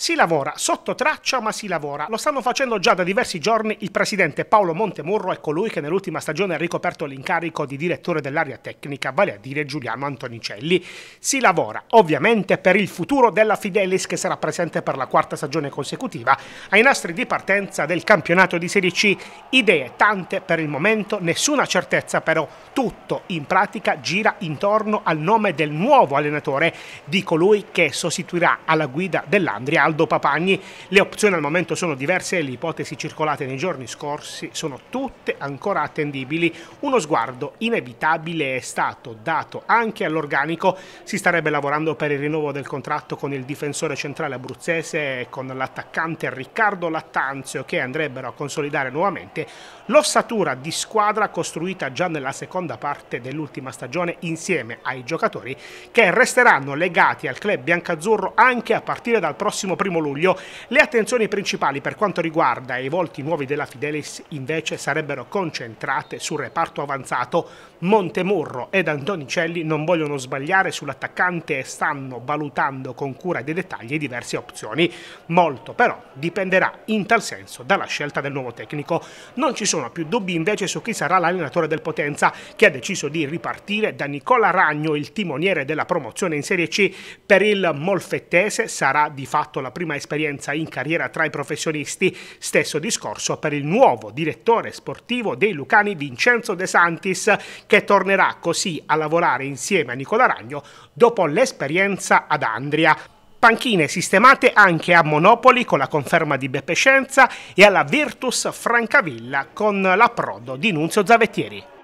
Si lavora sotto traccia, ma si lavora. Lo stanno facendo già da diversi giorni. Il presidente Paolo Montemurro e colui che nell'ultima stagione ha ricoperto l'incarico di direttore dell'area tecnica, vale a dire Giuliano Antonicelli. Si lavora ovviamente per il futuro della Fidelis che sarà presente per la quarta stagione consecutiva ai nastri di partenza del campionato di Serie C. Idee tante per il momento, nessuna certezza però. Tutto in pratica gira intorno al nome del nuovo allenatore, di colui che sostituirà alla guida dell'Andria Aldo Papagni. Le opzioni al momento sono diverse e le ipotesi circolate nei giorni scorsi sono tutte ancora attendibili. Uno sguardo inevitabile è stato dato anche all'organico. Si starebbe lavorando per il rinnovo del contratto con il difensore centrale abruzzese e con l'attaccante Riccardo Lattanzio che andrebbero a consolidare nuovamente l'ossatura di squadra costruita già nella seconda parte dell'ultima stagione insieme ai giocatori che resteranno legati al club biancazzurro anche a partire dal prossimo 1 luglio. Le attenzioni principali per quanto riguarda i volti nuovi della Fidelis invece sarebbero concentrate sul reparto avanzato. Montemurro ed Antonicelli non vogliono sbagliare sull'attaccante e stanno valutando con cura dei dettagli diverse opzioni. Molto però dipenderà in tal senso dalla scelta del nuovo tecnico. Non ci sono più dubbi invece su chi sarà l'allenatore del Potenza che ha deciso di ripartire da Nicola Ragno, il timoniere della promozione in Serie C. Per il Molfettese sarà di fatto la una prima esperienza in carriera tra i professionisti. Stesso discorso per il nuovo direttore sportivo dei Lucani Vincenzo De Santis che tornerà così a lavorare insieme a Nicola Ragno dopo l'esperienza ad Andria. Panchine sistemate anche a Monopoli con la conferma di Beppe Scienza e alla Virtus Francavilla con l'approdo di Nunzio Zavettieri.